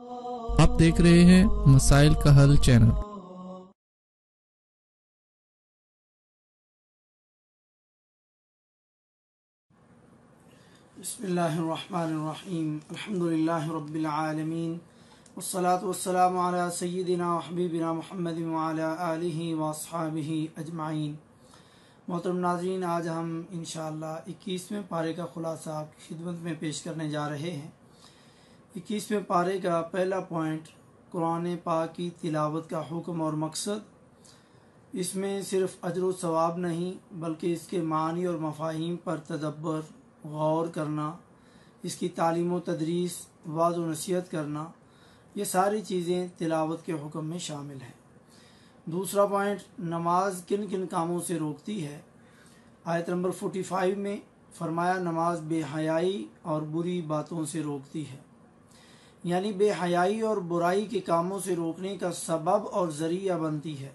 आप देख रहे हैं मसाइल का हल चैनल बसमीम अलहमदिल्लाबीआलमीन रब्बिल आलमीन वस्सलातु वस्सलामु अला सय्यिदिना व हबीबिना मुहम्मद व अजमाइन मोहतरम नाजरीन आज हम इंशाल्लाह इक्कीसवें पारे का खुलासा आपकी खिदमत में पेश करने जा रहे हैं इक्कीसवें पारे का पहला पॉइंट कुरान पाक की तिलावत का हुक्म और मकसद इसमें सिर्फ अजर सवाब नहीं बल्कि इसके मानी और मफाहिम पर तदब्बर गौर करना इसकी तालीम व तदरीस वाज नसीहत करना ये सारी चीज़ें तिलावत के हुक्म में शामिल हैं दूसरा पॉइंट नमाज किन किन कामों से रोकती है आयत नंबर फोटी फाइव में फरमाया नमाज बेहयाई और बुरी बातों से रोकती है यानी बेहयाई और बुराई के कामों से रोकने का सबब और ज़रिया बनती है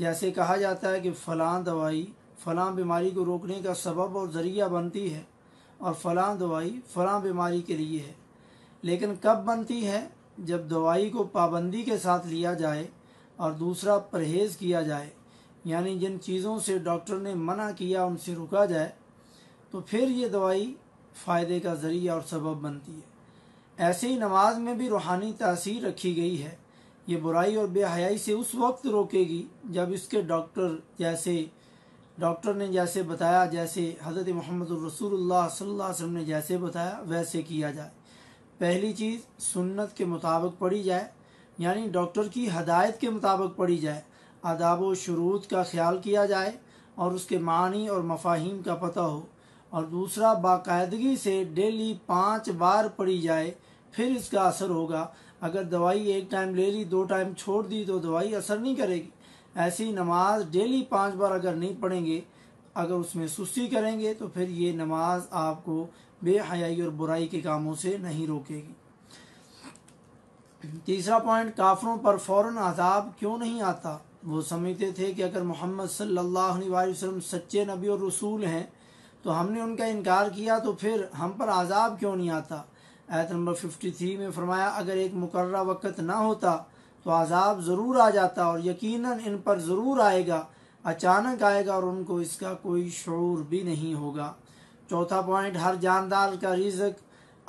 जैसे कहा जाता है कि फ़लाँ दवाई फ़लाँ बीमारी को रोकने का सबब और ज़रिया बनती है और फ़लाँ दवाई फ़लाँ बीमारी के लिए है लेकिन कब बनती है जब दवाई को पाबंदी के साथ लिया जाए और दूसरा परहेज़ किया जाए यानी जिन चीज़ों से डॉक्टर ने मना किया उनसे रुका जाए तो फिर ये दवाई फ़ायदे का ज़रिया और सबब बनती है ऐसे ही नमाज में भी रूहानी तासीर रखी गई है ये बुराई और बेहयाई से उस वक्त रोकेगी जब इसके डॉक्टर जैसे डॉक्टर ने जैसे बताया जैसे हज़रत मोहम्मद रसूलुल्लाह सल्लल्लाहु अलैहि वसल्लम ने जैसे बताया वैसे किया जाए पहली चीज़ सुन्नत के मुताबिक पढ़ी जाए यानी डॉक्टर की हदायत के मुताबिक पढ़ी जाए आदाब व शरूत का ख्याल किया जाए और उसके मानी और मफाहिम का पता हो और दूसरा बाकायदगी से डेली पाँच बार पढ़ी जाए फिर इसका असर होगा अगर दवाई एक टाइम ले ली दो टाइम छोड़ दी तो दवाई असर नहीं करेगी ऐसी नमाज डेली पांच बार अगर नहीं पढ़ेंगे अगर उसमें सुस्ती करेंगे तो फिर ये नमाज आपको बेहयाई और बुराई के कामों से नहीं रोकेगी तीसरा पॉइंट काफरों पर फौरन आजाब क्यों नहीं आता वो समझते थे कि अगर मोहम्मद सल्लल्लाहु अलैहि वसल्लम सच्चे नबी और रसूल हैं तो हमने उनका इनकार किया तो फिर हम पर आज़ाब क्यों नहीं आता आयत नंबर 53 में फरमाया अगर एक मुकर वक़्त ना होता तो आज़ाब ज़रूर आ जाता और यकीनन इन पर ज़रूर आएगा अचानक आएगा और उनको इसका कोई शूर भी नहीं होगा चौथा पॉइंट हर जानदार का रिजक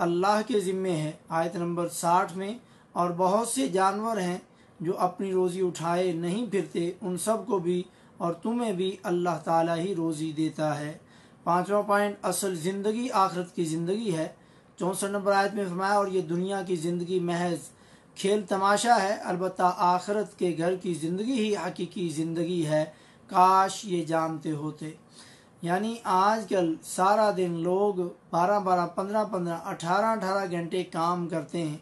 अल्लाह के ज़िम्मे है आयत नंबर साठ में और बहुत से जानवर हैं जो अपनी रोज़ी उठाए नहीं फिरते उन सब को भी और तुम्हें भी अल्लाह ताला ही रोज़ी देता है पांचवा पॉइंट असल ज़िंदगी आखरत की ज़िंदगी है चौंसठ नंबर आयत में फरमाया और ये दुनिया की ज़िंदगी महज खेल तमाशा है अलबत् आखरत के घर की ज़िंदगी ही हकीकी ज़िंदगी है काश ये जानते होते यानी आजकल सारा दिन लोग बारह बारह पंद्रह पंद्रह अठारह अठारह घंटे काम करते हैं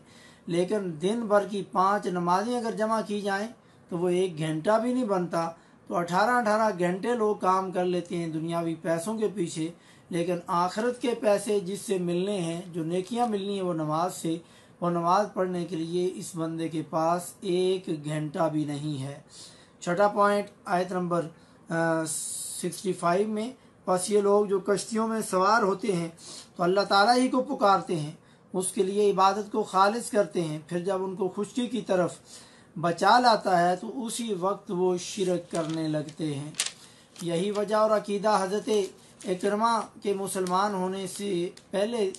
लेकिन दिन भर की पांच नमाजें अगर जमा की जाएं तो वो एक घंटा भी नहीं बनता तो अठारह अठारह घंटे लोग काम कर लेते हैं दुनियावी पैसों के पीछे लेकिन आखरत के पैसे जिससे मिलने हैं जो नेकियां मिलनी है वो नमाज से वो नमाज पढ़ने के लिए इस बंदे के पास एक घंटा भी नहीं है छठा पॉइंट आयत नंबर सिक्सटी फाइव में बस ये लोग जो कश्तियों में सवार होते हैं तो अल्लाह ताला ही को पुकारते हैं उसके लिए इबादत को खालिज करते हैं फिर जब उनको खुशकी की तरफ बचा लाता है तो उसी वक्त वो शिरक करने लगते हैं यही वजह और अकीदा हजरत एक्रमा के मुसलमान होने से पहले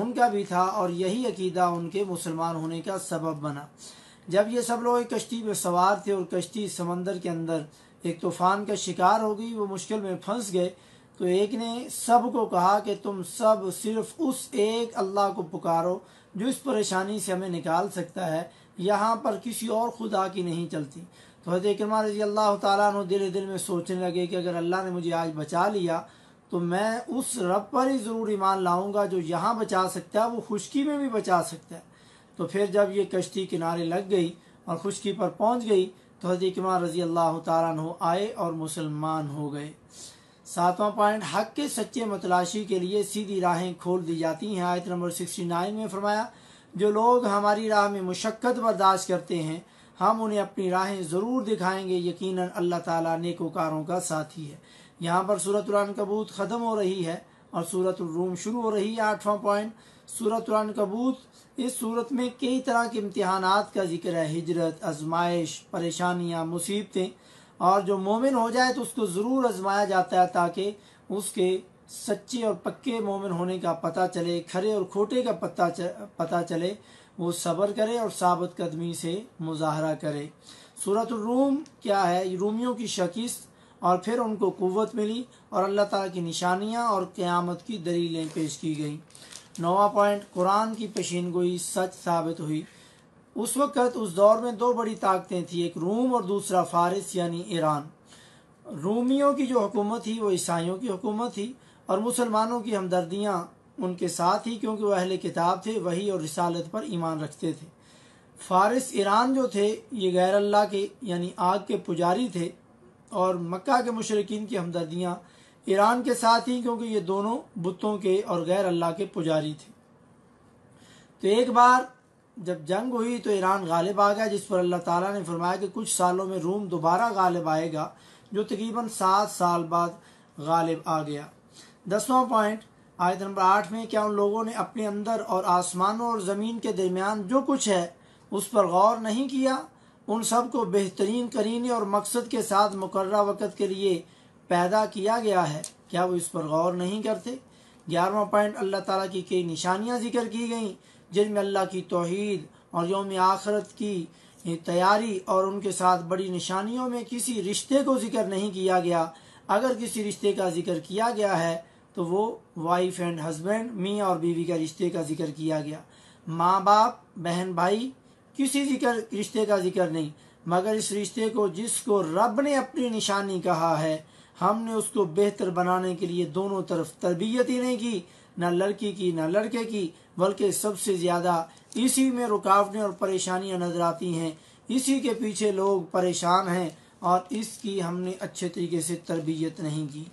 उनका भी था और यही अकीदा उनके मुसलमान होने का सबब बना जब ये सब लोग एक कश्ती में सवार थे और कश्ती समंदर के अंदर एक तूफान का शिकार हो गई वो मुश्किल में फंस गए तो एक ने सब को कहा कि तुम सब सिर्फ उस एक अल्लाह को पुकारो जो इस परेशानी से हमें निकाल सकता है यहाँ पर किसी और खुदा की नहीं चलती तो हजरत रजी अल्लाह तुम दिल दिल में सोचने लगे कि अगर अल्लाह ने मुझे आज बचा लिया तो मैं उस रब पर ही ज़रूर ईमान लाऊंगा जो यहाँ बचा सकता है वो खुशकी में भी बचा सकता है तो फिर जब ये कश्ती किनारे लग गई और खुशकी पर पहुँच गई तो हजरत इमाम रजी अल्लाह तारा आए और मुसलमान हो गए सातवां पॉइंट हक के सच्चे मतलाशी के लिए सीधी राहें खोल दी जाती हैं आयत नंबर सिक्सटी नाइन में फरमाया जो लोग हमारी राह में मुशक्क़त बर्दाश्त करते हैं हम उन्हें अपनी राहें ज़रूर दिखाएंगे यकीनन अल्लाह ताला नेकोकारों का साथी है यहाँ पर सूरत कबूत ख़त्म हो रही है और सूरत रूम शुरू हो रही है आठवां पॉइंट सूरत कबूत इस सूरत में कई तरह के इम्तहान का जिक्र है हिजरत आजमाइश परेशानियाँ मुसीबतें और जो मोमिन हो जाए तो उसको ज़रूर आजमाया जाता है ताकि उसके सच्चे और पक्के मोमिन होने का पता चले खरे और खोटे का पता चल, पता चले वो सब्र करे और साबित कदमी से मुजाहरा करे सूरत रूम क्या है रूमियों की शकीस्त और फिर उनको क़वत मिली और अल्लाह ताला की निशानियां और क़्यामत की दलीलें पेश की गई नौवा पॉइंट कुरान की पेशीन गोई सच साबित हुई उस वक़्त उस दौर में दो बड़ी ताकतें थीं एक रूम और दूसरा फारिस यानी ईरान रूमियों की जो हुकूमत थी वो ईसाइयों की हुकूमत थी और मुसलमानों की हमदर्दियाँ उनके साथ ही क्योंकि वह अहले किताब थे वही और रिसालत पर ईमान रखते थे फारिस ईरान जो थे ये गैर अल्लाह के यानी आग के पुजारी थे और मक्का के मशरकिन की हमदर्दियाँ ईरान के साथ ही क्योंकि ये दोनों बुतों के और गैर अल्लाह के पुजारी थे तो एक बार जब जंग हुई तो ईरान गालिब आ गया जिस पर अल्लाह ताला ने फरमाया कि कुछ सालों में रूम दोबारा गालिब आएगा जो तकरीबन सात साल बाद गालिब आ गया दसवां पॉइंट आयत नंबर आठ में क्या उन लोगों ने अपने अंदर और आसमानों और ज़मीन के दरमियान जो कुछ है उस पर गौर नहीं किया उन सब को बेहतरीन करीने और मकसद के साथ मुकर वक़्त के लिए पैदा किया गया है क्या वो इस पर गौर नहीं करते ग्यारहवा पॉइंट अल्लाह ताला की कई निशानियां जिक्र की गई जिनमें अल्लाह की तोहद और योम आखरत की तैयारी और उनके साथ बड़ी निशानियों में किसी रिश्ते को जिक्र नहीं किया गया अगर किसी रिश्ते का जिक्र किया गया है तो वो वाइफ एंड हस्बैंड मियाँ और बीवी का रिश्ते का जिक्र किया गया माँ बाप बहन भाई किसी जिक्र रिश्ते का जिक्र नहीं मगर इस रिश्ते को जिसको रब ने अपनी निशानी कहा है हमने उसको बेहतर बनाने के लिए दोनों तरफ तरबियत ही नहीं की न लड़की की न लड़के की बल्कि सबसे ज्यादा इसी में रुकावटें और परेशानियां नजर आती हैं इसी के पीछे लोग परेशान हैं और इसकी हमने अच्छे तरीके से तरबियत नहीं की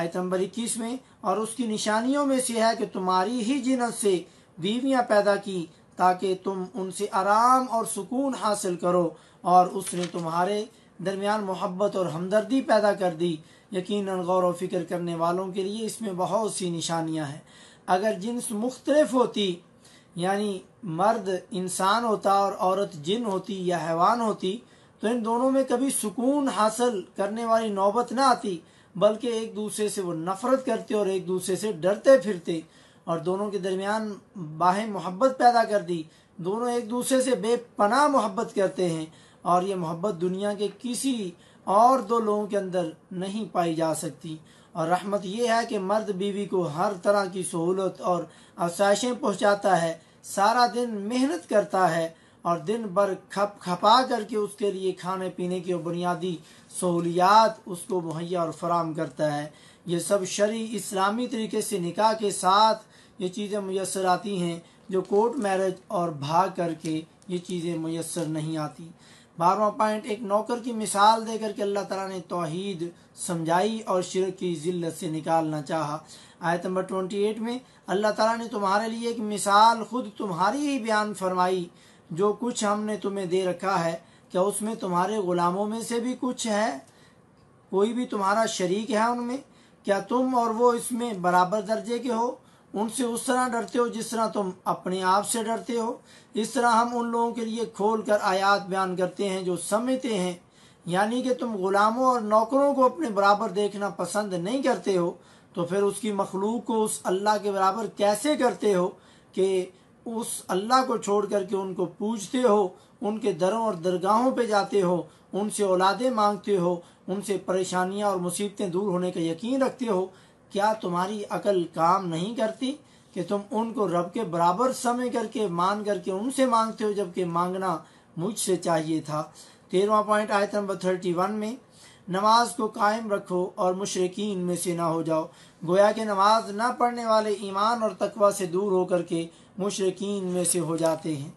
आयत नंबर इक्कीस में और उसकी निशानियों में से है कि तुम्हारी ही जिनत से बीवियां पैदा की ताकि तुम उनसे आराम और सुकून हासिल करो और उसने तुम्हारे दरमियान मोहब्बत और हमदर्दी पैदा कर दी यकीन गौर व फिक्र करने वालों के लिए इसमें बहुत सी निशानियां हैं अगर जिन्स मुख्तलफ होती यानी मर्द इंसान होता और औरत जिन होती या हैवान होती तो इन दोनों में कभी सुकून हासिल करने वाली नौबत ना आती बल्कि एक दूसरे से वो नफरत करते और एक दूसरे से डरते फिरते और दोनों के दरमियान बाहें मोहब्बत पैदा कर दी दोनों एक दूसरे से बेपनाह मोहब्बत करते हैं और ये मोहब्बत दुनिया के किसी और दो लोगों के अंदर नहीं पाई जा सकती और रहमत यह है कि मर्द बीवी को हर तरह की सहूलत और आसाइशें पहुंचाता है सारा दिन मेहनत करता है और दिन भर खप खपा करके उसके लिए खाने पीने की बुनियादी सहूलियात उसको मुहैया और फराम करता है ये सब शरी इस्लामी तरीके से निकाह के साथ ये चीज़ें मैसर आती हैं जो कोर्ट मैरिज और भाग करके ये चीज़ें मैसर नहीं आती बारवा पॉइंट एक नौकर की मिसाल दे करके अल्लाह तला ने तोहद समझाई और शिर की जिल्लत से निकालना चाह आयत नंबर ट्वेंटी एट में अल्लाह तला ने तुम्हारे लिए एक मिसाल खुद तुम्हारी ही बयान फरमाई जो कुछ हमने तुम्हें दे रखा है क्या उसमें तुम्हारे गुलामों में से भी कुछ है कोई भी तुम्हारा शरीक है उनमें क्या तुम और वो इसमें बराबर दर्जे के हो उनसे उस तरह डरते हो जिस तरह तुम अपने आप से डरते हो इस तरह हम उन लोगों के लिए खोल कर आयात बयान करते हैं जो समझते हैं यानी कि तुम गुलामों और नौकरों को अपने बराबर देखना पसंद नहीं करते हो तो फिर उसकी मखलूक को उस अल्लाह के बराबर कैसे करते हो कि उस अल्लाह को छोड़ करके उनको पूजते हो उनके दरों और दरगाहों पे जाते हो उनसे औलादे मांगते हो उनसे परेशानियां और मुसीबतें दूर होने का यकीन रखते हो क्या तुम्हारी अकल काम नहीं करती कि तुम उनको रब के बराबर समय करके मान करके उनसे मांगते हो जबकि मांगना मुझसे चाहिए था तेरवा पॉइंट आयत नंबर थर्टी वन में नमाज को कायम रखो और मुशरकिन में से ना हो जाओ गोया के नमाज ना पढ़ने वाले ईमान और तकवा से दूर होकर के मुशरकिन में से हो जाते हैं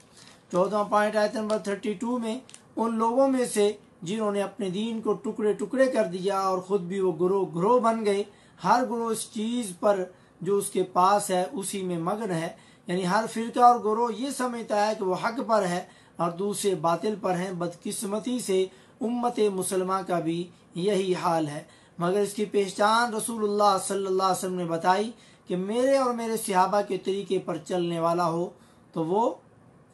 चौदह पॉइंट आयत नंबर थर्टी टू में उन लोगों में से जिन्होंने अपने दीन को टुकड़े टुकड़े कर दिया और ख़ुद भी वो ग्रो ग्रोह बन गए हर ग्रो इस चीज़ पर जो उसके पास है उसी में मगन है यानी हर फिरका और ग्रो ये समझता है कि वो हक पर है और दूसरे बातिल पर हैं बदकिस्मती से उम्मत मुसलमा का भी यही हाल है मगर इसकी पहचान रसूल सल्लल्लाहु ने बताई कि मेरे और मेरे सहाबा के तरीके पर चलने वाला हो तो वो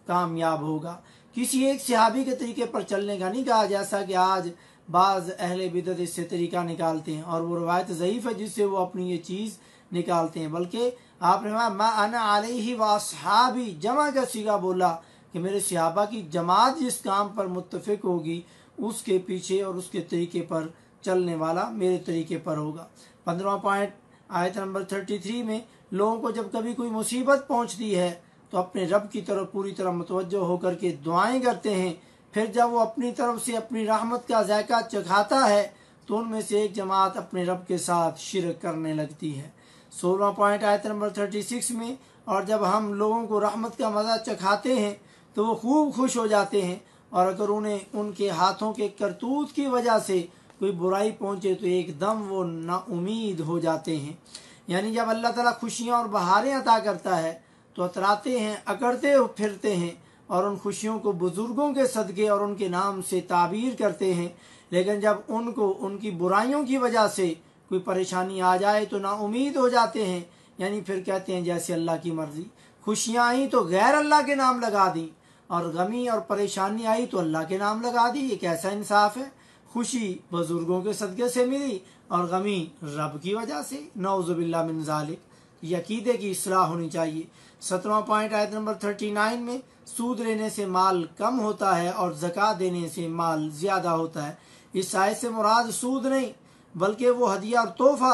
कामयाब होगा किसी एक सिहाबी के तरीके पर चलने का नहीं कहा जैसा कि आज बाज़ अहल बिदत इससे तरीका निकालते हैं और वो रवायत ज़यीफ़ है जिससे वो अपनी ये चीज़ निकालते हैं बल्कि आपने मैं आल ही वासहाबी जमा का सीगा बोला कि मेरे सहाबा की जमात जिस काम पर मुतफिक होगी उसके पीछे और उसके तरीके पर चलने वाला मेरे तरीके पर होगा पंद्रवा पॉइंट आयत नंबर थर्टी थ्री में लोगों को जब कभी कोई मुसीबत पहुंचती है तो अपने रब की तरफ पूरी तरह मतवजो होकर के दुआएं करते हैं फिर जब वो अपनी तरफ से अपनी रहमत का जायका चखाता है तो उनमें से एक जमात अपने रब के साथ शिरक करने लगती है सोलह पॉइंट आयत नंबर थर्टी सिक्स में और जब हम लोगों को रहमत का मज़ा चखाते हैं तो वो खूब खुश हो जाते हैं और अगर उन्हें उनके हाथों के करतूत की वजह से कोई बुराई पहुंचे तो एकदम वो उम्मीद हो जाते हैं यानी जब अल्लाह ताला खुशियाँ और बहारें अता करता है तो अतराते हैं अकड़ते फिरते हैं और उन खुशियों को बुज़ुर्गों के सदक़े और उनके नाम से ताबीर करते हैं लेकिन जब उनको उनकी बुराइयों की वजह से कोई परेशानी आ जाए तो नाउमीद हो जाते हैं यानी फिर कहते हैं जैसे अल्लाह की मर्ज़ी खुशियाँ आई तो गैर अल्लाह के नाम लगा दी और गमी और परेशानी आई तो अल्लाह के नाम लगा दी ये कैसा इंसाफ है खुशी बुजुर्गों के सदक़े से मिली और गमी रब की वजह से नौजबिल्ला मिनजालिक यकीदे की असलाह होनी चाहिए सत्रवा पॉइंट आयत नंबर थर्टी नाइन में सूद लेने से माल कम होता है और जक़ा देने से माल ज़्यादा होता है इस आयत से मुराद सूद नहीं बल्कि वो हदिया और तोहफा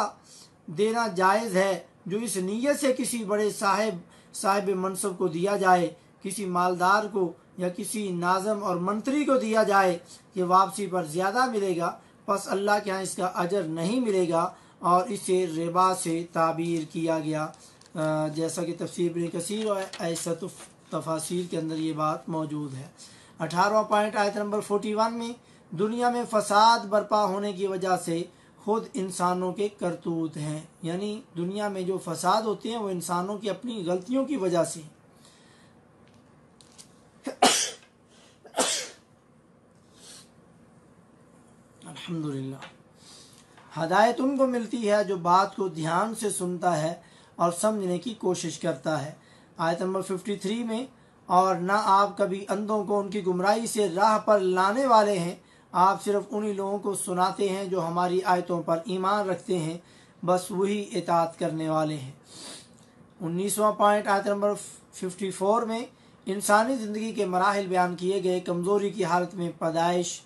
देना जायज़ है जो इस नीयत से किसी बड़े साहेब साहेब मनसब को दिया जाए किसी मालदार को या किसी नाजम और मंत्री को दिया जाए ये वापसी पर ज़्यादा मिलेगा बस अल्लाह के यहाँ इसका अजर नहीं मिलेगा और इसे रेबा से ताबीर किया गया जैसा कि तफसीर बन कसीर और ऐसा तफासिर के अंदर ये बात मौजूद है अठारवा पॉइंट आयत नंबर फोर्टी वन में दुनिया में फसाद बर्पा होने की वजह से खुद इंसानों के करतूत हैं यानी दुनिया में जो फसाद होते हैं वो इंसानों की अपनी गलतियों की वजह से अल्हम्दुलिल्लाह हदायत उनको मिलती है जो बात को ध्यान से सुनता है और समझने की कोशिश करता है आयत नंबर 53 में और ना आप कभी अंधों को उनकी गुमराही से राह पर लाने वाले हैं आप सिर्फ उन्हीं लोगों को सुनाते हैं जो हमारी आयतों पर ईमान रखते हैं बस वही एतात करने वाले हैं उन्नीसवा पॉइंट आयत नंबर 54 में इंसानी ज़िंदगी के मराहल बयान किए गए कमज़ोरी की हालत में पैदाइश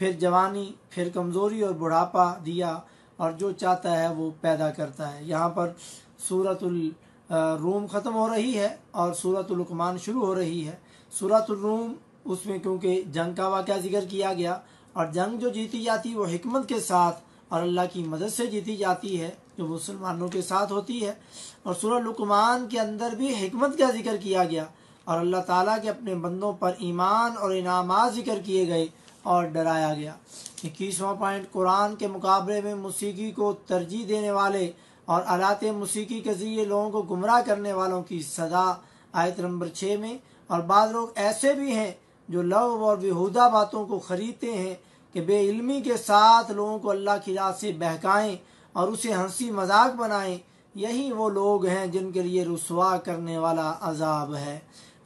फिर जवानी फिर कमज़ोरी और बुढ़ापा दिया और जो चाहता है वो पैदा करता है यहाँ पर सूरत रूम ख़त्म हो रही है और लकमान शुरू हो रही है सूरतुलरूम उसमें क्योंकि जंग का वाक़ जिक्र किया गया और जंग जो जीती जाती है वो हमत के साथ और अल्लाह की मदद से जीती जाती है जो मुसलमानों के साथ होती है और सूरह लकमान के अंदर भी हमत का जिक्र किया गया और अल्लाह ताला के अपने बंदों पर ईमान और इनाम जिक्र किए गए और डराया गया इक्कीसवा पॉइंट कुरान के मुकाबले में मौसीकी को तरजीह देने वाले और आलात मौसीकी के जरिए लोगों को गुमराह करने वालों की सजा आयत नंबर छः में और बाद लोग ऐसे भी हैं जो लव और बेहुदा बातों को खरीदते हैं कि बेइल्मी के साथ लोगों को अल्लाह की राह से बहकाएं और उसे हंसी मजाक बनाएं यही वो लोग हैं जिनके लिए रसवा करने वाला अजाब है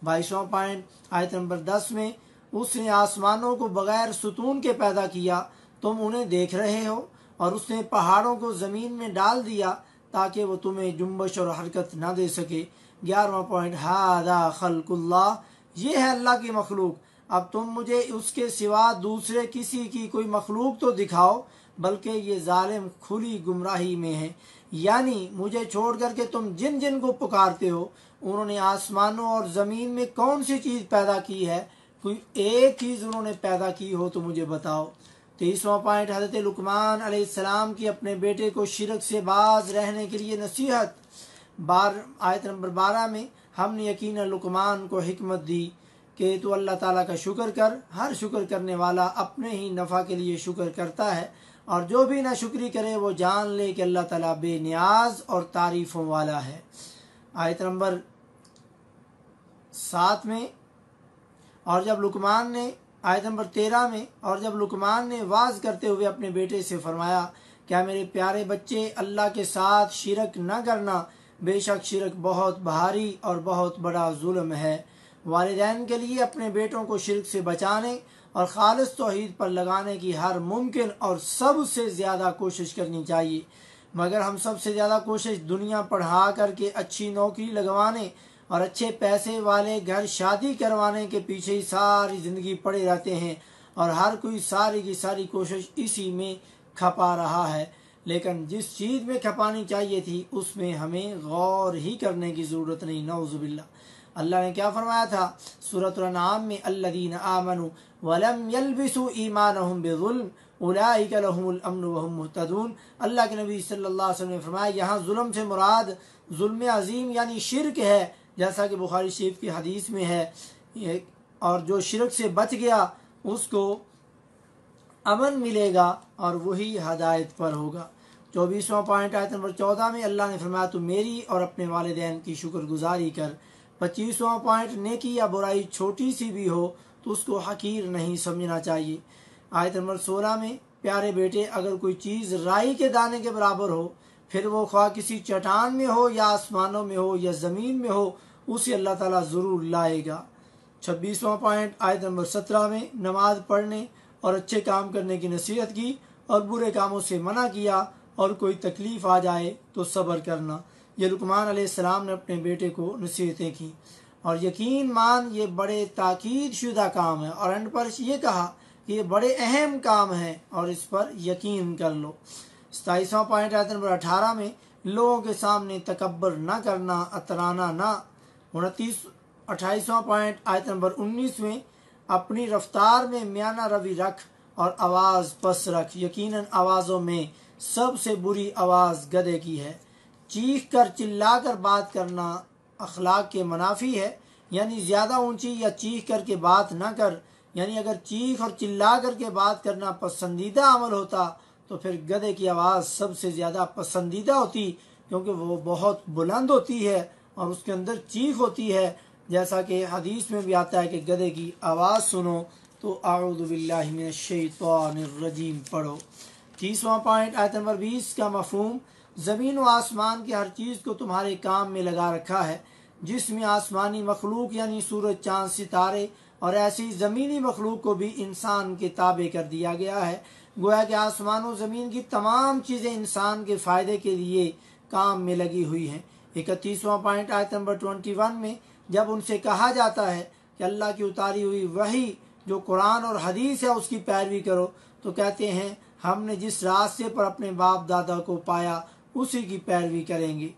बाईसवां पॉइंट आयत नंबर दस में उसने आसमानों को बगैर सुतून के पैदा किया तुम उन्हें देख रहे हो और उसने पहाड़ों को ज़मीन में डाल दिया ताकि वो तुम्हें जुम्बश और हरकत ना दे सके ग्यारहवा पॉइंट हादा खलकुल्ला ये है अल्लाह की मखलूक अब तुम मुझे उसके सिवा दूसरे किसी की कोई मखलूक तो दिखाओ बल्कि ये जालिम खुली गुमराही में है यानी मुझे छोड़ कर के तुम जिन जिन को पुकारते हो उन्होंने आसमानों और ज़मीन में कौन सी चीज़ पैदा की है कोई एक चीज़ उन्होंने पैदा की हो तो मुझे बताओ तेईसवा पॉइंट हजरत लुकमान अलैहिस्सलाम की अपने बेटे को शिरक से बाज रहने के लिए नसीहत बार आयत नंबर बारह में हमने यकीन लुकमान को हमत दी कि तू अल्लाह ताला का शुक्र कर हर शुक्र करने वाला अपने ही नफ़ा के लिए शुक्र करता है और जो भी ना शुक्री करे वो जान ले कि अल्लाह ताला बेनियाज और तारीफ़ों वाला है आयत नंबर सात में और जब लुकमान ने आयत नंबर तेरह में और जब लुकमान ने वाज करते हुए अपने बेटे से फरमाया क्या मेरे प्यारे बच्चे अल्लाह के साथ शिरक न करना बेशक शिरक बहुत भारी और बहुत बड़ा जुल्म है वालदेन के लिए अपने बेटों को शिरक से बचाने और खालस तोहद पर लगाने की हर मुमकिन और सबसे ज़्यादा कोशिश करनी चाहिए मगर हम सबसे ज़्यादा कोशिश दुनिया पढ़ा करके अच्छी नौकरी लगवाने और अच्छे पैसे वाले घर शादी करवाने के पीछे ही सारी जिंदगी पड़े रहते हैं और हर कोई सारी की सारी कोशिश इसी में खपा रहा है लेकिन जिस चीज़ में खपानी चाहिए थी उसमें हमें गौर ही करने की ज़रूरत नहीं नौजुबिल्ला अल्लाह ने क्या फरमाया था सूरत नाम में अल्लादीन आमन ईमान अल्लाह के नबी सल्लल्लाहु अलैहि वसल्लम ने फरमाया यहाँ जुल्म से मुराद जुल्म अजीम यानी शिरक है जैसा कि बुखारी शरीफ की हदीस में है और जो शिरक से बच गया उसको अमन मिलेगा और वही हदायत पर होगा चौबीसवां पॉइंट आयत नंबर चौदह में अल्लाह ने फरमाया तो मेरी और अपने वालदेन की शुक्रगुजारी कर पच्चीसवां पॉइंट नेकी या बुराई छोटी सी भी हो तो उसको हकीर नहीं समझना चाहिए आयत नंबर सोलह में प्यारे बेटे अगर कोई चीज़ राई के दाने के बराबर हो फिर वो ख्वा किसी चट्टान में हो या आसमानों में हो या ज़मीन में हो उसे अल्लाह ताला ज़रूर लाएगा छब्बीसवा पॉइंट आयत नंबर सत्रह में नमाज पढ़ने और अच्छे काम करने की नसीहत की और बुरे कामों से मना किया और कोई तकलीफ़ आ जाए तो सब्र करना ये लुकमान सलाम ने अपने बेटे को नसीहतें की और यकीन मान ये बड़े ताक़द शुदा काम है और एंड पर ये कहा कि ये बड़े अहम काम है और इस पर यकीन कर लो सताईसवा पॉइंट आयत नंबर अठारह में लोगों के सामने तकबर ना करना अतराना ना उनतीस अट्ठाईसवां पॉइंट आयत नंबर उन्नीसवें अपनी रफ्तार में म्याना रवि रख और आवाज़ पस रख यकीनन आवाज़ों में सबसे बुरी आवाज़ गधे की है चीख कर चिल्ला कर बात करना अखलाक के मुनाफी है यानी ज़्यादा ऊंची या चीख कर के बात ना कर यानी अगर चीख और चिल्ला कर के बात करना पसंदीदा अमल होता तो फिर गधे की आवाज़ सबसे ज़्यादा पसंदीदा होती क्योंकि वो बहुत बुलंद होती है और उसके अंदर चीख होती है जैसा कि हदीस में भी आता है कि गधे की आवाज़ सुनो तो आउदबिल्लाजीम पढ़ो तीसवा पॉइंट आयत नंबर बीस का मफहम ज़मीन व आसमान की हर चीज़ को तुम्हारे काम में लगा रखा है जिसमें आसमानी मखलूक यानी सूरज चांद सितारे और ऐसी ज़मीनी मखलूक को भी इंसान के ताबे कर दिया गया है गोया कि आसमान व ज़मीन की तमाम चीज़ें इंसान के फ़ायदे के लिए काम में लगी हुई हैं इकतीसवां पॉइंट आयत नंबर ट्वेंटी वन में जब उनसे कहा जाता है कि अल्लाह की उतारी हुई वही जो कुरान और हदीस है उसकी पैरवी करो तो कहते हैं हमने जिस रास्ते पर अपने बाप दादा को पाया उसी की पैरवी करेंगे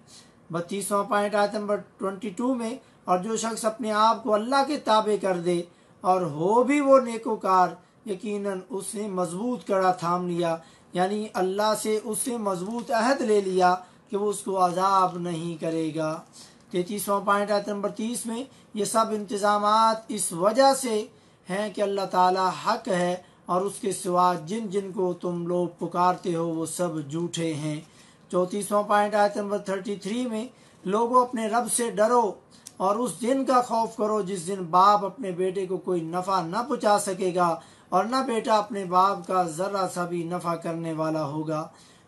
बत्तीसवां पॉइंट आयत नंबर ट्वेंटी टू में और जो शख्स अपने आप को अल्लाह के ताबे कर दे और हो भी वो नेकोकार यकीनन उसने मजबूत कड़ा थाम लिया यानी अल्लाह से उसने मजबूत अहद ले लिया कि वो उसको अजाब नहीं करेगा तैतीसवा पॉइंट आयत नंबर तीस में ये सब इंतज़ाम इस वजह से हैं कि अल्लाह ताला हक है और उसके सिवा जिन जिन को तुम लोग पुकारते हो वो सब झूठे हैं चौतीसवा पॉइंट आयत नंबर थर्टी थ्री में लोगों अपने रब से डरो और उस दिन का खौफ करो जिस दिन बाप अपने बेटे को कोई नफ़ा न पहुँचा सकेगा और न बेटा अपने बाप का ज़रा सा भी नफ़ा करने वाला होगा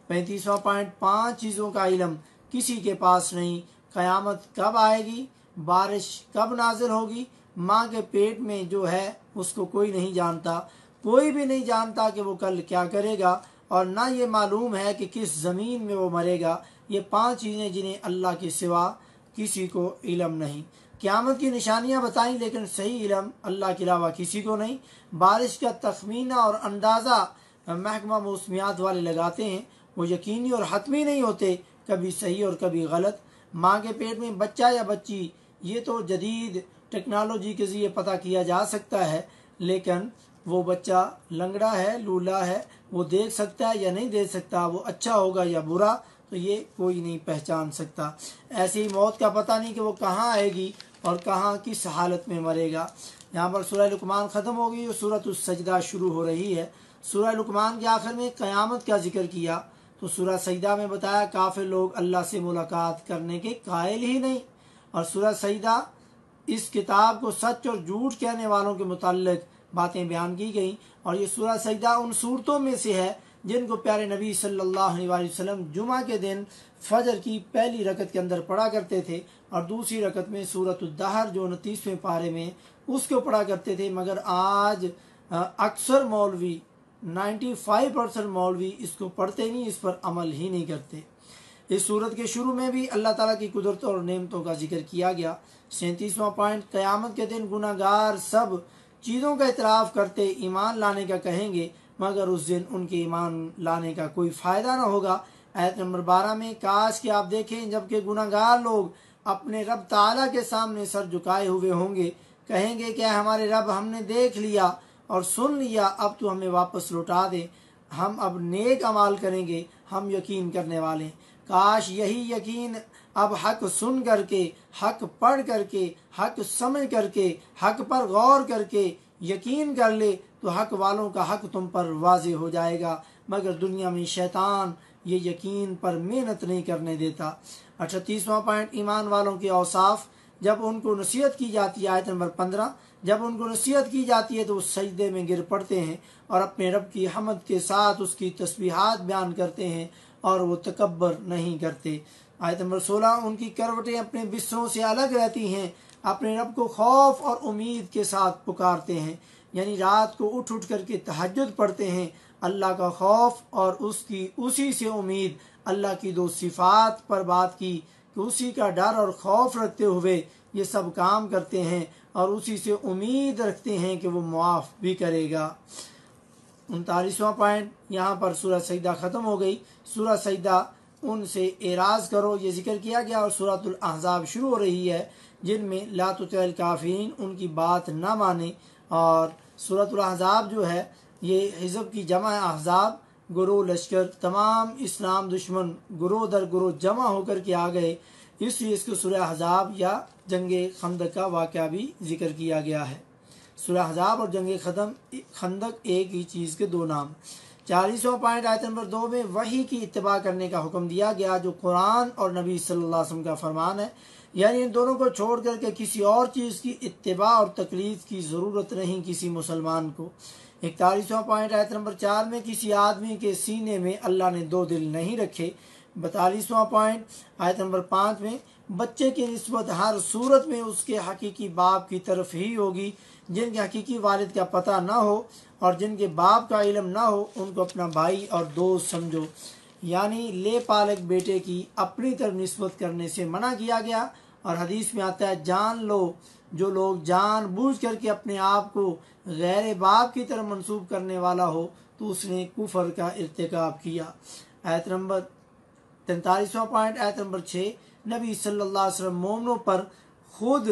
पैंतीसवा पॉइंट पाँच चीज़ों का इलम किसी के पास नहीं क़यामत कब आएगी बारिश कब नाजिल होगी माँ के पेट में जो है उसको कोई नहीं जानता कोई भी नहीं जानता कि वो कल क्या करेगा और ना ये मालूम है कि किस ज़मीन में वो मरेगा ये पांच चीज़ें जिन्हें अल्लाह के सिवा किसी को इलम नहीं क़्यामत की निशानियां बताई लेकिन सही इलम अल्लाह के अलावा किसी को नहीं बारिश का तखमीना और अंदाज़ा महकमा मौसमियात वाले लगाते हैं वो यकीनी और हतमी नहीं होते कभी सही और कभी गलत माँ के पेट में बच्चा या बच्ची ये तो जदीद टेक्नोलॉजी के ज़रिए पता किया जा सकता है लेकिन वो बच्चा लंगड़ा है लूला है वो देख सकता है या नहीं देख सकता वो अच्छा होगा या बुरा तो ये कोई नहीं पहचान सकता ऐसी मौत का पता नहीं कि वो कहाँ आएगी और कहाँ किस हालत में मरेगा यहाँ पर सूरह लुकमान ख़त्म हो गई और सूरत उस सजदा शुरू हो रही है सूरह लुकमान के आखिर में क़यामत का जिक्र किया तो सूर सईदा में बताया काफी लोग अल्लाह से मुलाकात करने के कायल ही नहीं और सूर सईदा इस किताब को सच और झूठ कहने वालों के मुतालिक बातें बयान की गई और ये सूर सईदा उन सूरतों में से है जिनको प्यारे नबी सल्लाम जुमा के दिन फजर की पहली रकत के अंदर पढ़ा करते थे और दूसरी रकत में सूरत उद्दहर जो उनतीसवें पारे में उसको पढ़ा करते थे मगर आज अक्सर मौलवी 95 परसेंट मौलवी इसको पढ़ते नहीं इस पर अमल ही नहीं करते इस सूरत के शुरू में भी अल्लाह ताला की कुदरत और नेमतों का जिक्र किया गया सैंतीसवां पॉइंट क़यामत के दिन गुनागार सब चीज़ों का इतराफ़ करते ईमान लाने का कहेंगे मगर उस दिन उनके ईमान लाने का कोई फ़ायदा ना होगा आयत नंबर बारह में काश कि आप देखें जबकि गुनागार लोग अपने रब ताला के सामने सर झुकाए हुए होंगे कहेंगे क्या हमारे रब हमने देख लिया और सुन लिया अब तो हमें वापस लौटा दे हम अब नेक अमाल करेंगे हम यकीन करने वाले काश यही यकीन अब हक सुन करके हक पढ़ करके हक समझ करके हक पर गौर करके यकीन कर ले तो हक वालों का हक तुम पर वाज हो जाएगा मगर दुनिया में शैतान ये यकीन पर मेहनत नहीं करने देता तीसवा पॉइंट ईमान वालों के औसाफ जब उनको नसीहत की जाती है आयत नंबर पंद्रह जब उनको नसीहत की जाती है तो वो सजदे में गिर पड़ते हैं और अपने रब की हमद के साथ उसकी तस्वीहात बयान करते हैं और वो तकबर नहीं करते आयत नंबर सोलह उनकी करवटें अपने बिस्तरों से अलग रहती हैं अपने रब को खौफ और उम्मीद के साथ पुकारते हैं यानी रात को उठ उठ करके तहजद पढ़ते हैं अल्लाह का खौफ और उसकी उसी से उम्मीद अल्लाह की दो सिफात पर बात की कि उसी का डर और खौफ रखते हुए ये सब काम करते हैं और उसी से उम्मीद रखते हैं कि वो मुआफ़ भी करेगा उनतालीसवा पॉइंट यहाँ पर सूरज सईदा ख़त्म हो गई सूरज सईदा उनसे एराज करो ये जिक्र किया गया और सूरतुल अहजाब शुरू हो रही है जिनमें लात काफीन उनकी बात ना माने और सूरतुल अहजाब जो है ये हिजब की जमा अहजाब गुरु लश्कर तमाम इस्लाम दुश्मन गुरो दर गुरो जमा होकर के आ गए इसलिए इसको सुरह हजाब या जंग खंदक का वाक़ भी जिक्र किया गया है सुरह हजाब और जंग खदम खंदक एक ही चीज़ के दो नाम चालीसवा पॉइंट आयत नंबर दो में वही की इतबा करने का हुक्म दिया गया जो कुरान और नबी सल्लल्लाहु अलैहि वसल्लम का फरमान है यानी इन दोनों को छोड़ करके किसी और चीज़ की इतबा और तकलीफ की ज़रूरत नहीं किसी मुसलमान को इकतालीसवा पॉइंट आयत नंबर चार में किसी आदमी के सीने में अल्लाह ने दो दिल नहीं रखे बतालीसवा पॉइंट आयत नंबर पाँच में बच्चे की नस्बत हर सूरत में उसके हकीकी बाप की तरफ ही होगी जिनके हकीकी वालिद का पता ना हो और जिनके बाप का इलम ना हो उनको अपना भाई और दोस्त समझो यानी ले पालक बेटे की अपनी तरफ नस्बत करने से मना किया गया और हदीस में आता है जान लो जो लोग जान बूझ करके अपने आप को गैर बाप की तरफ मनसूब करने वाला हो तो उसने कुफर का इरतकब किया आयत नंबर तैंतालीसवां पॉइंट आयत नंबर छः नबी सल्लल्लाहु अलैहि वसल्लम मोमनों पर खुद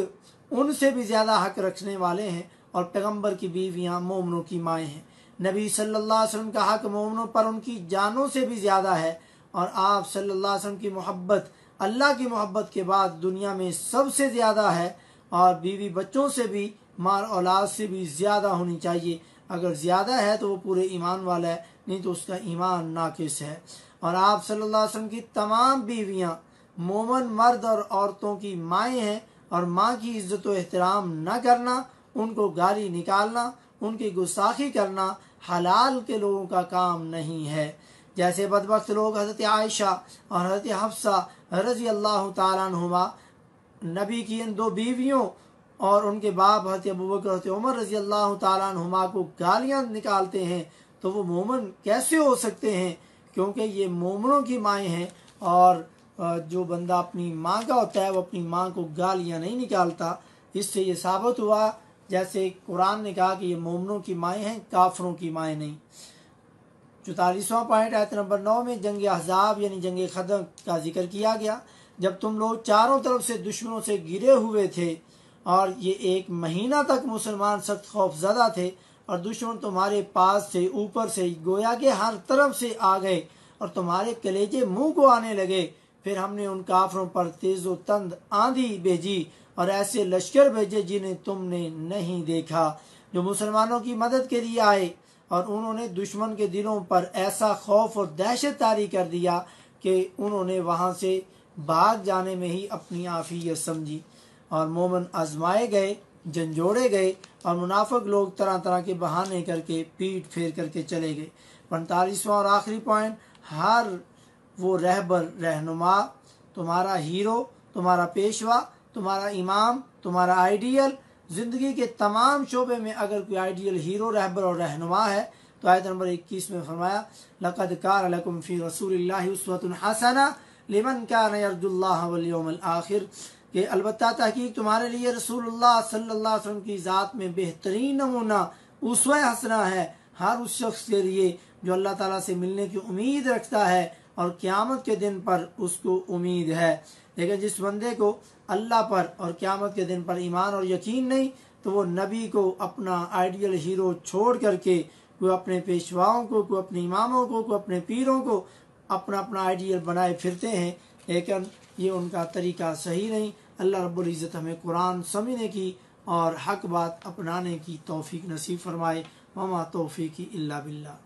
उनसे भी ज़्यादा हक रखने वाले हैं और पैगंबर की बीवियाँ मोमनों की माएँ हैं नबी सल्ला अलैहि का हक मोमनों पर उनकी जानों से भी ज़्यादा है और आप सल्ला वसम की मोहब्बत अल्लाह की मोहब्बत के बाद दुनिया में सबसे ज़्यादा है और बीवी बच्चों से भी मार औलाद से भी ज़्यादा होनी चाहिए अगर ज़्यादा है तो वो पूरे ईमान वाला है नहीं तो उसका ईमान नाकिस है और आप सल्लल्लाहु अलैहि वसल्लम की तमाम बीवियां मोमन मर्द और औरतों की माएँ हैं और माँ की इज्जत एहतराम न करना उनको गाली निकालना उनकी गुस्साखी करना हलाल के लोगों का काम नहीं है जैसे बदबक लोग हज़रत आयशा और हज़रत हफ्सा रजी अल्लाह तुमा नबी की इन दो बीवियों और उनके बाप हज़रत अबू बकर उमर रजी अल्लाह तुमा को गालियाँ निकालते हैं तो वो मोमन कैसे हो सकते हैं क्योंकि ये मोमरों की माएँ हैं और जो बंदा अपनी माँ का होता है वो अपनी माँ को गालियाँ नहीं निकालता इससे ये साबित हुआ जैसे कुरान ने कहा कि ये मोमरों की माएँ हैं काफरों की माएँ नहीं चौतालीसवां पॉइंट आयत नंबर नौ में जंग अहजाब यानी जंग खदम का जिक्र किया गया जब तुम लोग चारों तरफ से दुश्मनों से गिरे हुए थे और ये एक महीना तक मुसलमान सख्त खौफजदा थे और दुश्मन तुम्हारे पास से ऊपर से गोया के हर तरफ से आ गए और तुम्हारे कलेजे मुंह को आने लगे फिर हमने उन काफरों पर तेजो तंद आंधी भेजी और ऐसे लश्कर भेजे जिन्हें तुमने नहीं देखा जो मुसलमानों की मदद के लिए आए और उन्होंने दुश्मन के दिलों पर ऐसा खौफ और दहशत तारी कर दिया कि उन्होंने वहां से भाग जाने में ही अपनी आफियत समझी और मोमन आजमाए गए झंझोड़े गए और मुनाफिक लोग तरह तरह के बहाने करके पीट फेर करके चले गए पैंतालीसवा और आखिरी पॉइंट हर वो रहबर रहनुमा तुम्हारा हीरो तुम्हारा पेशवा तुम्हारा इमाम तुम्हारा आइडियल ज़िंदगी के तमाम शोबे में अगर कोई आइडियल हीरो रहबर और रहनुमा है तो आयत नंबर इक्कीस में फरमाया लकद कार लकुम फ़ी रसूल हसना लेमन क्या नरजुल्लावल आखिर कि अलबत् तहकीक तुम्हारे लिए रसूल सल्लाम की ज़ात में बेहतरीन नमूना उस हसना है हर उस शख्स के लिए जो अल्लाह तला से मिलने की उम्मीद रखता है और क़्यामत के दिन पर उसको उम्मीद है लेकिन जिस बंदे को अल्लाह पर और क़्यामत के दिन पर ईमान और यकीन नहीं तो वो नबी को अपना आइडियल हीरो छोड़ करके कोई अपने पेशवाओं को कोई अपने इमामों को कोई अपने पीरों को अपना अपना आइडियल बनाए फिरते हैं लेकिन ये उनका तरीका सही नहीं अल्लाह रब्ज़त हमें कुरान समझने की और हक बात अपनाने की तोफ़ी नसीब फरमाए ममा तोफ़ी की अल्ला बिल्ला